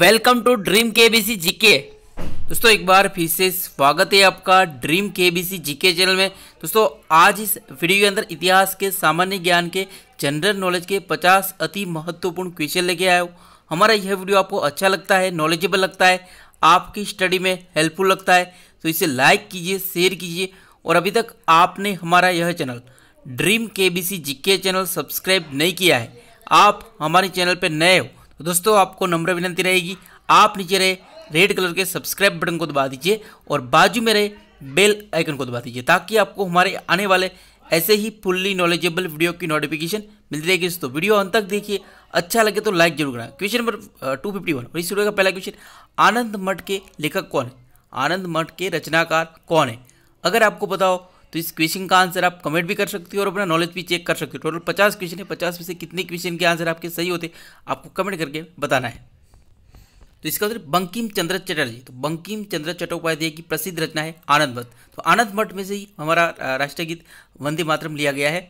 welcome to Dream K B C GK दोस्तों एक बार फिर से स्वागत है आपका dream K B C GK channel में दोस्तों आज इस वीडियो के अंदर इतिहास के सामान्य ज्ञान के जनरल नॉलेज के 50 अति महत्वपूर्ण क्वेश्चन लेके आया हूँ हमारा यह वीडियो आपको अच्छा लगता है नॉलेजेबल लगता है आपकी स्टडी में हेल्पफुल लगता है तो इसे लाइक कीजिए शेयर कीजिए और अभी तक आपने हमारा यह channel Dream K B C के चैनल सब्सक्राइब नहीं किया है आप हमारे चैनल पर नए हो तो दोस्तों आपको नम्र विनंती रहेगी आप नीचे रहे रेड कलर के सब्सक्राइब बटन को दबा दीजिए और बाजू में रहे बेल आइकन को दबा दीजिए ताकि आपको हमारे आने वाले ऐसे ही फुल्ली नॉलेजेबल वीडियो की नोटिफिकेशन मिलती रहेगी दोस्तों वीडियो अंत तक देखिए अच्छा लगे तो लाइक जरूर करना question number two fifty one इस वीडियो का पहला क्वेश्चन आनंद मठ के लेखक कौन है आनंद मठ के रचनाकार कौन है अगर आपको बताओ तो इस क्वेश्चन का आंसर आप कमेंट भी कर सकते हो और अपना नॉलेज भी चेक कर सकते हो टोटल पचास क्वेश्चन है पचास में से कितने क्वेश्चन के आंसर आपके सही होते आपको कमेंट करके बताना है तो इसका उत्तर मतलब बंकिम चंद्र चटर्जी तो बंकिम चंद्र चट्टोपाध्याय की प्रसिद्ध रचना है आनंद मठ तो आनंद मठ में से ही हमारा राष्ट्रगीत वंदे मातरम लिया गया है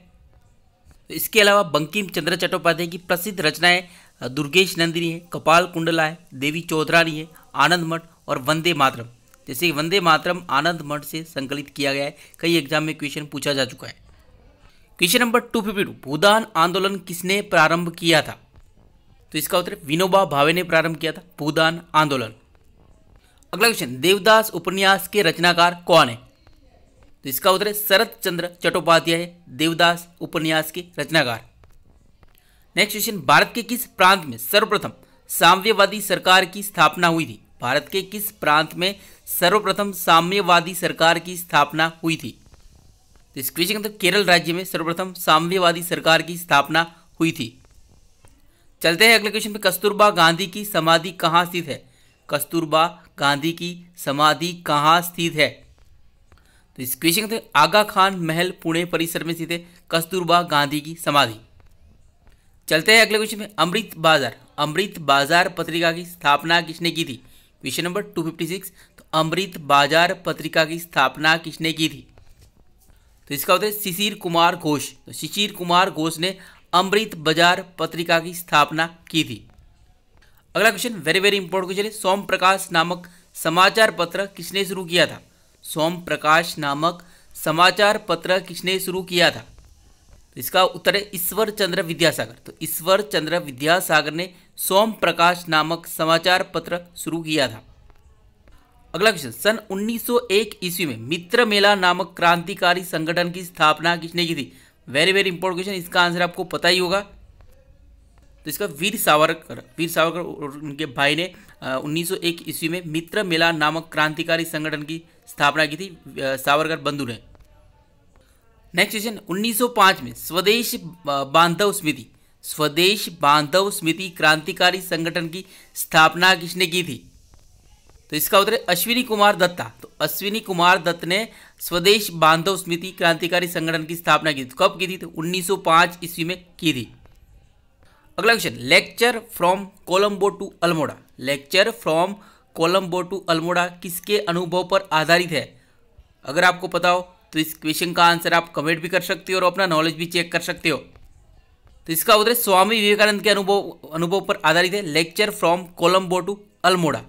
तो इसके अलावा बंकिम चंद्र चट्टोपाध्याय की प्रसिद्ध रचनाएं दुर्गेश नंदिनी है कपाल कुंडला है देवी चौधरानी है आनंद मठ और वंदे मातरम जैसे कि वंदे मातरम आनंद मठ से संकलित किया गया है कई एग्जाम में क्वेश्चन पूछा जा चुका है question number two fifty two भूदान आंदोलन किसने प्रारंभ किया था तो इसका उत्तर विनोबा भावे ने प्रारंभ किया था भूदान आंदोलन अगला क्वेश्चन देवदास उपन्यास के रचनाकार कौन है तो इसका उत्तर है शरत चंद्र चट्टोपाध्याय देवदास उपन्यास के रचनाकार नेक्स्ट क्वेश्चन भारत के किस प्रांत में सर्वप्रथम साम्यवादी सरकार की स्थापना हुई थी भारत के किस प्रांत में सर्वप्रथम साम्यवादी सरकार की स्थापना हुई थी तो इस क्वेश्चन तो केरल राज्य में सर्वप्रथम साम्यवादी सरकार की स्थापना हुई थी चलते हैं अगले क्वेश्चन पे कस्तूरबा गांधी की समाधि कहाँ स्थित है कस्तूरबा गांधी की समाधि कहाँ स्थित है तो इस क्वेश्चन थे आगा खान महल पुणे परिसर में स्थित है कस्तूरबा गांधी की समाधि चलते हैं अगले क्वेश्चन में अमृत बाजार अमृत बाजार पत्रिका की स्थापना किसने की थी क्वेश्चन नंबर 256 अमृत बाजार पत्रिका की स्थापना किसने की थी तो इसका उत्तर शिशिर कुमार घोष तो शिशिर कुमार घोष ने अमृत बाजार पत्रिका की स्थापना की थी अगला question very very important question है सोम प्रकाश नामक समाचार पत्र किसने शुरू किया था सोम प्रकाश नामक समाचार पत्र किसने शुरू किया था तो इसका उत्तर है ईश्वर चंद्र विद्यासागर तो ईश्वर चंद्र विद्यासागर ने सोम प्रकाश नामक समाचार पत्र शुरू किया था अगला क्वेश्चन सन 1901 ईस्वी में मित्र मेला नामक क्रांतिकारी संगठन की स्थापना किसने की थी वेरी वेरी इंपॉर्टेंट क्वेश्चन इसका आंसर आपको पता ही होगा तो इसका वीर सावरकर वीर सावरकर और उनके भाई ने उन्नीस सौ ईस्वी में मित्र मेला नामक क्रांतिकारी संगठन की स्थापना की थी सावरकर बंधु ने नेक्स्ट क्वेश्चन 1905 में स्वदेश बांधव समिति स्वदेश बांधव समिति क्रांतिकारी संगठन की स्थापना किसने की थी तो इसका उत्तर है अश्विनी कुमार दत्ता तो अश्विनी कुमार दत्त ने स्वदेश बांधव समिति क्रांतिकारी संगठन की स्थापना की थी कब की थी तो 1905 ईस्वी में की थी अगला question lecture from Colombo to Almora lecture from Colombo to Almora किसके अनुभव पर आधारित है अगर आपको पता हो तो इस क्वेश्चन का आंसर आप कमेंट भी कर सकते हो और अपना नॉलेज भी चेक कर सकते हो तो इसका उत्तर स्वामी विवेकानंद के अनुभव अनुभव पर आधारित है lecture from Colombo to Almora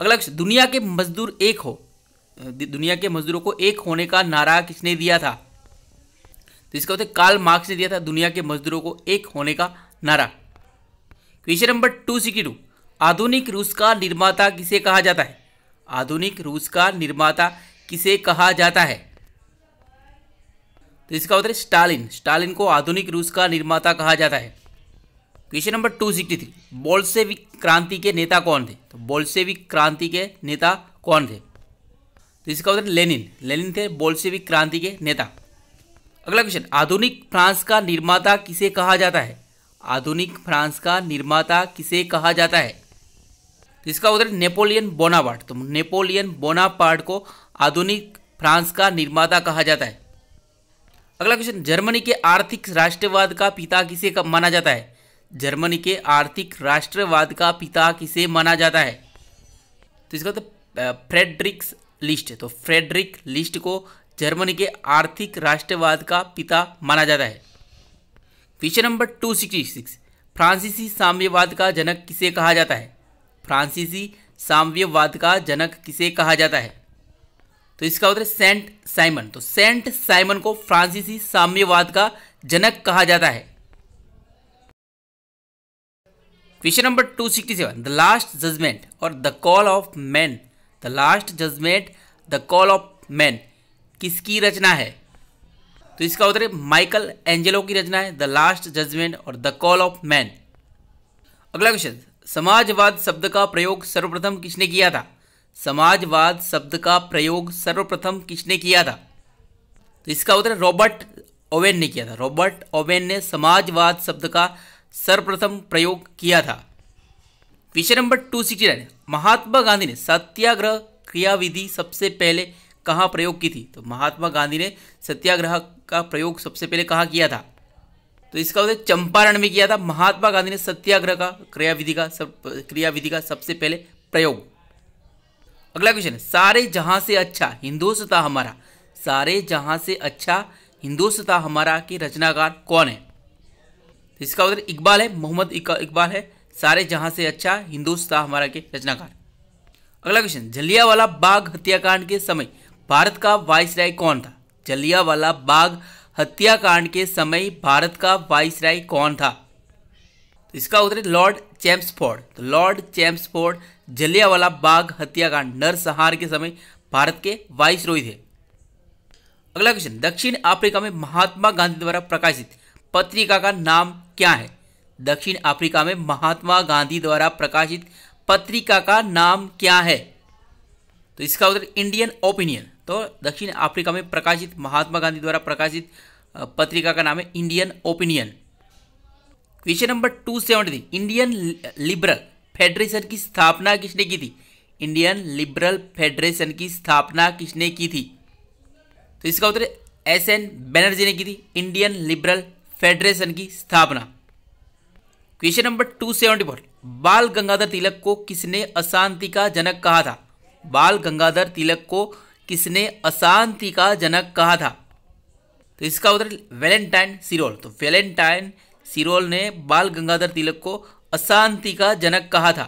अगला दुनिया के मजदूर एक हो दुनिया के मजदूरों को एक होने का नारा किसने दिया था तो इसका होता है काल मार्क्स ने दिया था दुनिया के मजदूरों को एक होने का नारा question number two sixty two आधुनिक रूस का निर्माता किसे कहा जाता है आधुनिक रूस का निर्माता किसे कहा जाता है तो इसका उत्तर स्टालिन स्टालिन को आधुनिक रूस का निर्माता कहा जाता है क्वेश्चन तो number two sixty three Bolshevik क्रांति के नेता कौन थे तो बोल्सेविक क्रांति के नेता कौन थे तो इसका उत्तर लेनिन लेनिन थे बोल्सेविक क्रांति के नेता अगला क्वेश्चन आधुनिक फ्रांस का निर्माता किसे कहा जाता है आधुनिक फ्रांस का निर्माता किसे कहा जाता है तो इसका उत्तर नेपोलियन बोनापार्ट तो नेपोलियन बोनापार्ट को आधुनिक फ्रांस का निर्माता कहा जाता है अगला क्वेश्चन जर्मनी के आर्थिक राष्ट्रवाद का पिता किसे माना जाता है जर्मनी के आर्थिक राष्ट्रवाद का पिता किसे माना जाता है तो इसका तो फ्रेडरिक्स लिस्ट तो फ्रेडरिक लिस्ट को जर्मनी के आर्थिक राष्ट्रवाद का पिता माना जाता है question number two sixty six फ्रांसीसी साम्यवाद का जनक किसे कहा जाता है फ्रांसीसी साम्यवाद का जनक किसे कहा जाता है तो इसका उत्तर सेंट साइमन तो सेंट साइमन को फ्रांसीसी साम्यवाद का जनक कहा जाता है question number two sixty seven the last judgment और the call of man the last judgment the call of man किसकी रचना है तो इसका उत्तर है माइकल एंजेलो की रचना है द लास्ट जजमेंट और द कॉल ऑफ मैन अगला क्वेश्चन समाजवाद शब्द का प्रयोग सर्वप्रथम किसने किया था समाजवाद शब्द का प्रयोग सर्वप्रथम किसने किया था तो इसका उत्तर रॉबर्ट ओवेन ने किया था रॉबर्ट ओवेन ने समाजवाद शब्द का सर्वप्रथम प्रयोग किया था विषय number two sixty nine Mahatma Gandhi ने सत्याग्रह क्रियाविधि सबसे पहले कहाँ प्रयोग की थी तो महात्मा गांधी ने सत्याग्रह का प्रयोग सबसे पहले कहाँ किया था तो इसका उसे चंपारण में किया था महात्मा गांधी ने सत्याग्रह का क्रियाविधि का सब क्रियाविधि का सबसे पहले प्रयोग अगला क्वेश्चन सारे जहां से अच्छा हिंदोसता हमारा सारे जहां से अच्छा हिंदोसता हमारा के रचनाकार कौन है इसका उत्तर इकबाल है मोहम्मद इकबाल है सारे जहां से अच्छा हिंदुस्तान हमारा के रचनाकार अगला क्वेश्चन जलियावाला बाग हत्याकांड के समय भारत का राय कौन था जलियावाला बाग हत्याकांड के समय भारत का वाइस राय कौन था तो इसका उत्तर है लॉर्ड चैम्सफोर्ड तो लॉर्ड चैम्सफोर्ड जलियावाला बाग हत्याकांड नरसंहार के समय भारत के वाइसरॉय थे अगला क्वेश्चन दक्षिण अफ्रीका में महात्मा गांधी द्वारा प्रकाशित पत्रिका का नाम क्या है दक्षिण अफ्रीका में महात्मा गांधी द्वारा प्रकाशित पत्रिका का नाम क्या है तो इसका उत्तर इंडियन ओपिनियन तो दक्षिण अफ्रीका में प्रकाशित महात्मा गांधी द्वारा प्रकाशित पत्रिका का नाम है Indian Opinion question number two seventy Indian Liberal Federation की स्थापना किसने की थी इंडियन लिबरल फेडरेशन की स्थापना किसने की थी तो इसका उत्तर एस एन बैनर्जी ने की थी इंडियन लिबरल फेडरेशन की स्थापना question number two seventy four Bal Gangadhar तिलक को किसने अशांति का जनक कहा था बाल गंगाधर तिलक को किसने अशांति का जनक कहा था तो इसका उत्तर वेलेंटाइन सिरोल तो वेलेंटाइन सिरोल ने बाल गंगाधर तिलक को अशांति का जनक कहा था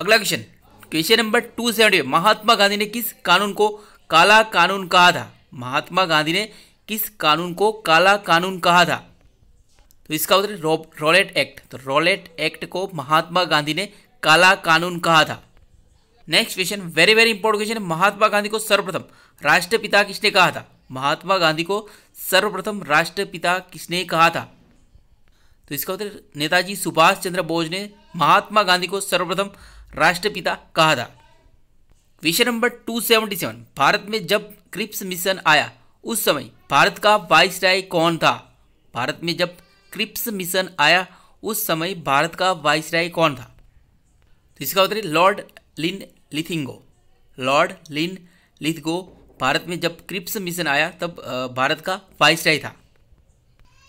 अगला question question number two seventy Mahatma Gandhi ने किस कानून को काला कानून कहा था महात्मा गांधी ने किस कानून को काला कानून कहा था तो इसका उत्तर रॉलेट एक्ट तो रॉलेट एक्ट को महात्मा गांधी ने काला कानून कहा था next question very very important question Mahatma Gandhi को सर्वप्रथम राष्ट्रपिता किसने कहा था महात्मा गांधी को सर्वप्रथम राष्ट्रपिता किसने कहा था तो इसका उत्तर नेताजी सुभाष चंद्र बोस ने महात्मा गांधी को सर्वप्रथम राष्ट्रपिता कहा था क्वेश्चन नंबर 277 भारत में जब क्रिप्स मिशन आया उस समय भारत का वाइस राय कौन था भारत में जब क्रिप्स मिशन आया उस समय भारत का वाइस राय कौन था तो इसका उत्तर है Lord Linlithgow Lord Linlithgow Bharat में जब क्रिप्स मिशन आया तब भारत का वाइस राय था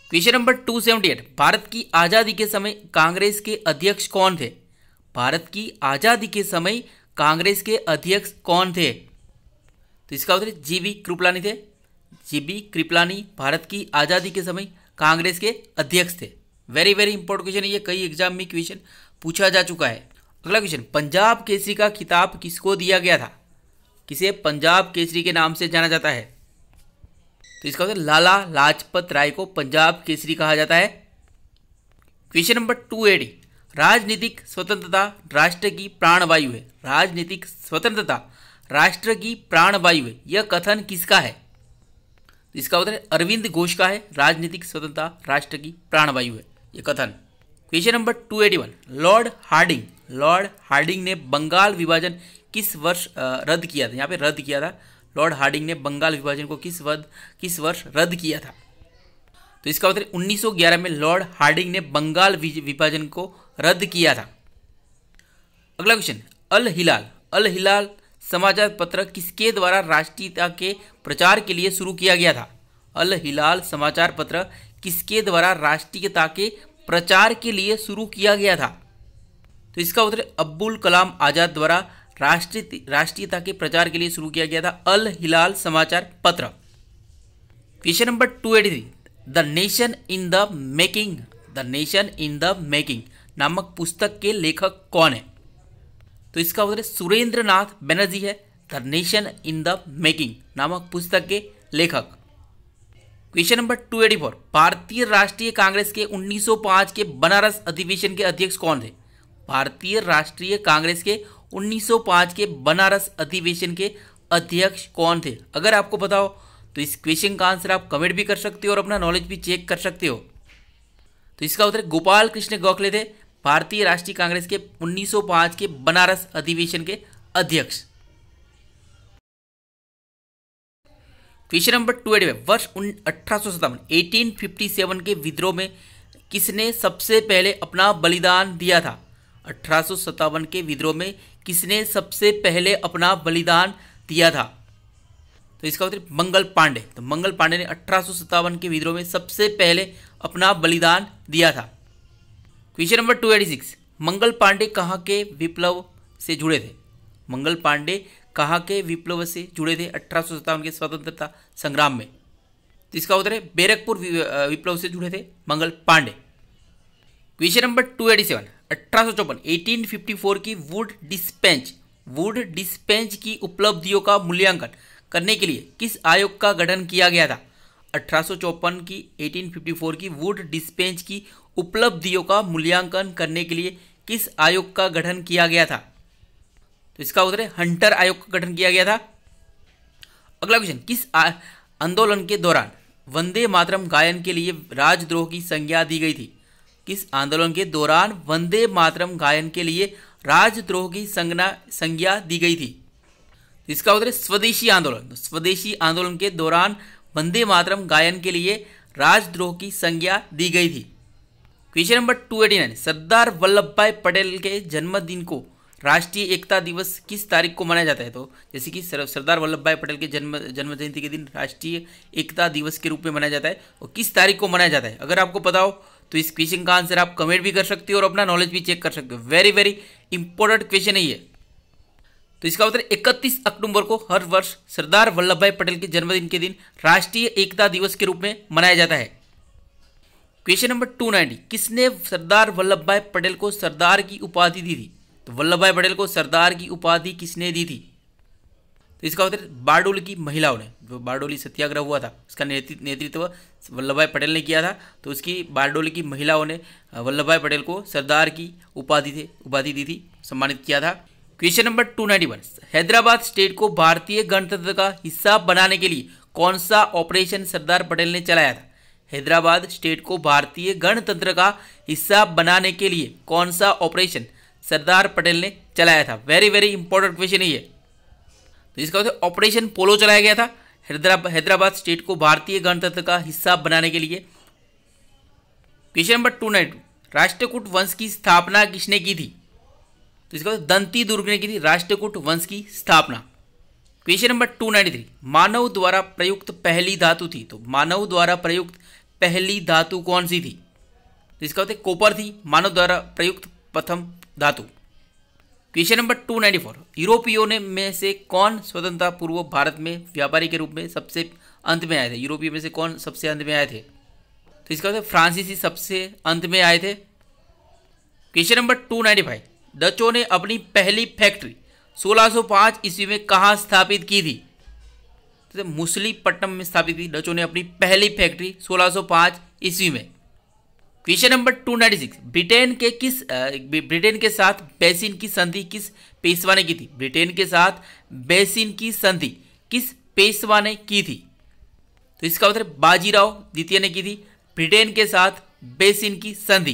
question number two seventy eight Bharat की आज़ादी के समय कांग्रेस के अध्यक्ष कौन थे भारत की आज़ादी के समय कांग्रेस के अध्यक्ष कौन थे तो इसका उत्तर वी कृपलानी थे जी बी कृपलानी भारत की आज़ादी के समय कांग्रेस के अध्यक्ष थे वेरी वेरी इंपॉर्टेंट क्वेश्चन ये कई एग्जाम में क्वेश्चन पूछा जा चुका है अगला क्वेश्चन पंजाब केसरी का किताब किसको दिया गया था किसे पंजाब केसरी के नाम से जाना जाता है तो इसका उत्तर लाला लाजपत राय को पंजाब केसरी कहा जाता है क्वेश्चन नंबर टू एडी राजनीतिक स्वतंत्रता राष्ट्र की प्राणवायु है राजनीतिक स्वतंत्रता राष्ट्र की प्राणवायु है यह कथन किसका है तो इसका उत्तर अरविंद घोष का है राजनीतिक स्वतंत्रता राष्ट्र की प्राणवायु है ये कथन question number two eighty one Lord Hardinge Lord Hardinge ने बंगाल विभाजन किस वर्ष रद्द किया था यहाँ पे रद्द किया था लॉर्ड हार्डिंग ने बंगाल विभाजन को किस वर्ष किस वर्ष रद्द किया था तो इसका उत्तर 1911 में लॉर्ड हार्डिंग ने बंगाल विभाजन को रद्द किया था अगला क्वेश्चन अल हिलाल अल हिलाल समाचार पत्र किसके द्वारा राष्ट्रीयता के प्रचार के लिए शुरू किया गया था अल हिलाल समाचार पत्र किसके द्वारा राष्ट्रीयता के प्रचार के लिए शुरू किया गया था तो इसका उत्तर अब्दुल कलाम आज़ाद द्वारा राष्ट्रीय राष्ट्रीयता के प्रचार के लिए शुरू किया गया था अल हिलाल समाचार पत्र question number two eighty three The Nation in the Making The Nation in the Making नामक पुस्तक के लेखक कौन है तो इसका उत्तर सुरेंद्र नाथ बनर्जी है The Nation in the Making नामक पुस्तक के लेखक question number two eighty four Bharatiya Rashtriya Congress के 1905 के बनारस अधिवेशन के अध्यक्ष कौन थे भारतीय राष्ट्रीय कांग्रेस के 1905 के बनारस अधिवेशन के अध्यक्ष कौन थे अगर आपको पता हो तो इस क्वेश्चन का आंसर आप कमेंट भी कर सकते हो और अपना नॉलेज भी चेक कर सकते हो तो इसका उत्तर गोपाल कृष्ण गोखले थे भारतीय राष्ट्रीय कांग्रेस के 1905 के बनारस अधिवेशन के अध्यक्ष क्वेश्चन नंबर ट्वेल्व वर्ष अठारह एटीन के विद्रोह में किसने सबसे पहले अपना बलिदान दिया था अठारह के विद्रोह में किसने सबसे पहले अपना बलिदान दिया था तो इसका उत्तर मंगल पांडे तो मंगल पांडे ने अठारह के विद्रोह में सबसे पहले अपना बलिदान दिया था question number two eighty six Mangal Pandey कहाँ के विप्लव से जुड़े थे मंगल पांडे कहाँ के विप्लव से जुड़े थे अठारह के स्वतंत्रता संग्राम में तो इसका उत्तर है बैरकपुर विप्लव से जुड़े थे Mangal Pandey question number two eighty seven अठारह सौ चौपन एटीन फिफ्टी फोर की वुड डिस्पेंच वुड डिस्पेंच की उपलब्धियों का मूल्यांकन करने के लिए किस आयोग का गठन किया गया था अठारह की 1854 की वुड डिस्पेंच की उपलब्धियों का मूल्यांकन करने के लिए किस आयोग का गठन किया गया था तो इसका उत्तर है हंटर आयोग का गठन किया गया था अगला क्वेश्चन किस आंदोलन के दौरान वंदे मातरम गायन के लिए राजद्रोह की संज्ञा दी गई थी किस आंदोलन के दौरान वंदे मातरम गायन के लिए राजद्रोह की संज्ञा संज्ञा दी गई थी तो इसका उत्तर है स्वदेशी आंदोलन तो स्वदेशी आंदोलन के दौरान वंदे मातरम गायन के लिए राजद्रोह की संज्ञा दी गई थी question number two eighty nine Sardar Vallabh Bhai Patel के जन्मदिन को राष्ट्रीय एकता दिवस किस तारीख को मनाया जाता है तो जैसे कि सरदार वल्लभ भाई पटेल के जन्म जन्म जयंती के दिन राष्ट्रीय एकता दिवस के रूप में मनाया जाता है और किस तारीख को मनाया जाता है अगर आपको पता हो तो इस क्वेश्चन का आंसर आप कमेंट भी कर सकते हो और अपना नॉलेज भी चेक कर सकते हो वेरी वेरी इंपॉर्टेंट क्वेश्चन है ये तो इसका उत्तर 31 अक्टूबर को हर वर्ष सरदार वल्लभ भाई पटेल के जन्मदिन के दिन राष्ट्रीय एकता दिवस के रूप में मनाया जाता है क्वेश्चन नंबर टू नाइनटी किसने सरदार वल्लभ भाई पटेल को सरदार की उपाधि दी थी तो वल्लभ भाई पटेल को सरदार की उपाधि किसने दी थी तो इसका उत्तर बारडोल की महिलाओं ने जो बारडोली सत्याग्रह हुआ था उसका नेतृत्व वल्लभ भाई पटेल ने किया था तो उसकी बारडोल की महिलाओं ने वल्लभ भाई पटेल को सरदार की उपाधि थे उपाधि दी थी सम्मानित किया था question number two one Hyderabad State को भारतीय गणतंत्र का हिस्सा बनाने के लिए कौन सा ऑपरेशन सरदार पटेल ने चलाया था हैदराबाद स्टेट को भारतीय गणतंत्र का हिस्सा बनाने के लिए कौन सा ऑपरेशन सरदार पटेल ने चलाया था वेरी वेरी इंपॉर्टेंट क्वेश्चन ये तो इसका मतलब ऑपरेशन पोलो चलाया गया था हैदराबाद स्टेट को भारतीय गणतंत्र का हिस्सा बनाने के लिए question number two nine Rashtrakuta वंश की स्थापना किसने की थी तो इसका मतलब दंती दुर्ग ने की थी राष्ट्रकूट वंश की स्थापना question number two nine three मानव द्वारा प्रयुक्त पहली धातु थी तो मानव द्वारा प्रयुक्त पहली धातु कौन सी थी जिसका होते कोपर थी मानव द्वारा प्रयुक्त प्रथम धातु question number two ninety four यूरोपियों ने में से कौन स्वतंत्रता पूर्व भारत में व्यापारी के रूप में सबसे अंत में आए थे यूरोपियों में से कौन सबसे अंत में आए थे तो इसका है फ्रांसीसी सबसे अंत में आए थे question number two ninety five डचों ने अपनी पहली फैक्ट्री 1605 ईस्वी में कहाँ स्थापित की थी तो मुसलीपट्टनम में स्थापित की डचों ने अपनी पहली फैक्ट्री 1605 ईस्वी में क्वेश्चन नंबर 296 ब्रिटेन के किस ब्रिटेन के साथ बेसिन की संधि किस पेशवा ने की थी ब्रिटेन के साथ बेसिन की संधि किस पेशवा ने की थी तो इसका उत्तर बाजीराव द्वितीय ने की थी ब्रिटेन के साथ बेसिन की संधि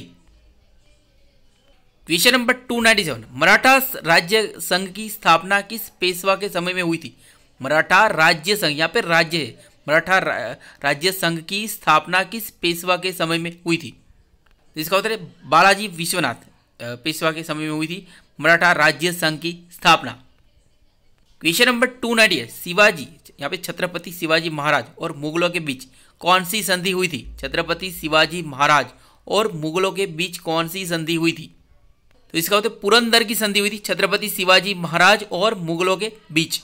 क्वेश्चन नंबर 297 मराठा राज्य संघ की स्थापना किस पेशवा के समय में हुई थी मराठा राज्य संघ यहाँ पे राज्य मराठा राज्य संघ की स्थापना किस पेशवा के समय में हुई थी इसका उत्तर है बालाजी विश्वनाथ पेशवा के समय में हुई थी मराठा राज्य संघ की स्थापना क्वेश्चन नंबर टू नाइटी है शिवाजी यहाँ पे छत्रपति शिवाजी महाराज और मुगलों के बीच कौन सी संधि हुई थी छत्रपति शिवाजी महाराज और मुगलों के बीच कौन सी संधि हुई थी तो इसका उत्तर पुरंदर की संधि हुई थी छत्रपति शिवाजी महाराज और मुगलों के बीच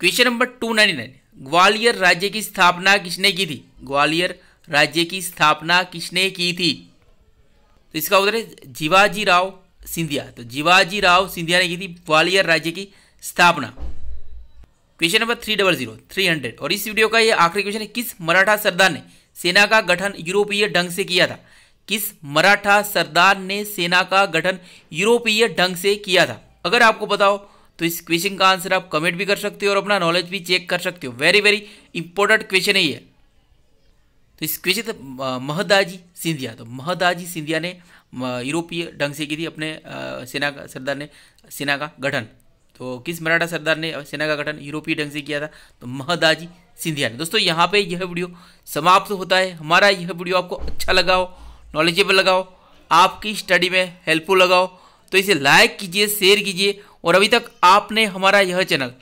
question number two ninety nine Gwalior राज्य की स्थापना किसने की थी ग्वालियर राज्य की स्थापना किसने की थी तो इसका उत्तर है जीवाजी राव सिंधिया तो जीवाजी राव सिंधिया ने की थी ग्वालियर राज्य की स्थापना question number three double zero three hundred और इस वीडियो का ये आखिरी क्वेश्चन है किस मराठा सरदार ने सेना का गठन यूरोपीय ढंग से किया था किस मराठा सरदार ने सेना का गठन यूरोपीय ढंग से किया था अगर आपको बताओ तो इस क्वेश्चन का आंसर आप कमेंट भी कर सकते हो और अपना नॉलेज भी चेक कर सकते हो वेरी वेरी इंपॉर्टेंट क्वेश्चन है ये तो इस क्वेश्चन महदाजी सिंधिया तो महदाजी सिंधिया ने यूरोपीय ढंग से की थी अपने सेना का सरदार ने सेना का गठन तो किस मराठा सरदार ने सेना का गठन यूरोपीय ढंग से किया था तो महदाजी सिंधिया ने दोस्तों यहाँ पे यह वीडियो समाप्त होता है हमारा यह वीडियो आपको अच्छा लगाओ नॉलेजेबल लगाओ आपकी स्टडी में हेल्पफुल लगाओ तो इसे लाइक कीजिए शेयर कीजिए और अभी तक आपने हमारा यह channel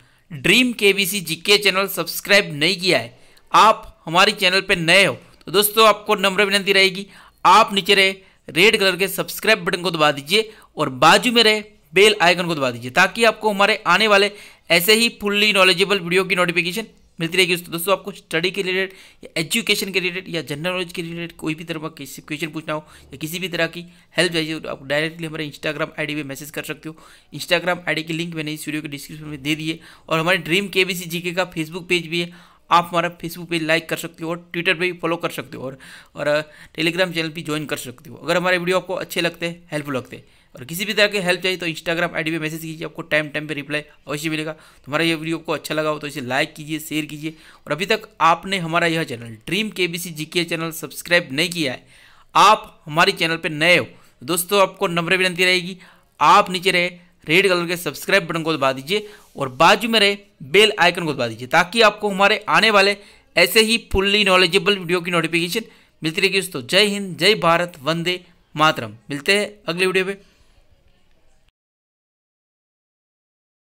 Dream K B C G K channel subscribe नहीं किया है आप हमारे चैनल पर नए हो तो दोस्तों आपको नम्र विनती रहेगी आप नीचे रहे रेड कलर के सब्सक्राइब बटन को दबा दीजिए और बाजू में रहे बेल आइकन को दबा दीजिए ताकि आपको हमारे आने वाले ऐसे ही फुल्ली नॉलेजेबल वीडियो की नोटिफिकेशन मिलती रहेगी दोस्तों दोस्तों आपको स्टडी के रिलेटेड या एजुकेशन के रिलेटेड या जनरल नॉलेज के रिलेटेड कोई भी तरह का किसी क्वेश्चन पूछना हो या किसी भी तरह की हेल्प चाहिए तो आप डायरेक्टली हमारे इंस्टाग्राम आईडी पे मैसेज कर सकते हो इंस्टाग्राम आईडी की लिंक मैंने इस वीडियो के डिस्क्रिप्शन में दे दिए और हमारे ड्रीम के बी सी के का फेसबुक पेज भी है आप हमारा फेसबुक पेज लाइक कर सकते हो और ट्विटर पर भी फॉलो कर सकते हो और, और टेलीग्राम चैनल भी ज्वाइन कर सकते हो अगर हमारे वीडियो आपको अच्छे लगते हैं हेल्पफुल लगते हैं और किसी भी तरह की हेल्प चाहिए तो इंस्टाग्राम आईडी डी मैसेज कीजिए आपको टाइम टाइम पे रिप्लाई अवश्य मिलेगा तुम्हारा ये वीडियो को अच्छा लगा हो तो इसे लाइक कीजिए शेयर कीजिए और अभी तक आपने हमारा यह channel Dream K B channel subscribe नहीं किया है आप हमारे चैनल पर नए हो तो दोस्तों आपको नम्र विनती रहेगी आप नीचे रहे रेड कलर के सब्सक्राइब बटन को दबा दीजिए और बाजू में रहे बेल आइकन को दबा दीजिए ताकि आपको हमारे आने वाले ऐसे ही फुल्ली नॉलेजेबल वीडियो की नोटिफिकेशन मिलती रहेगी दोस्तों जय हिंद जय भारत वंदे मातरम मिलते हैं अगले वीडियो में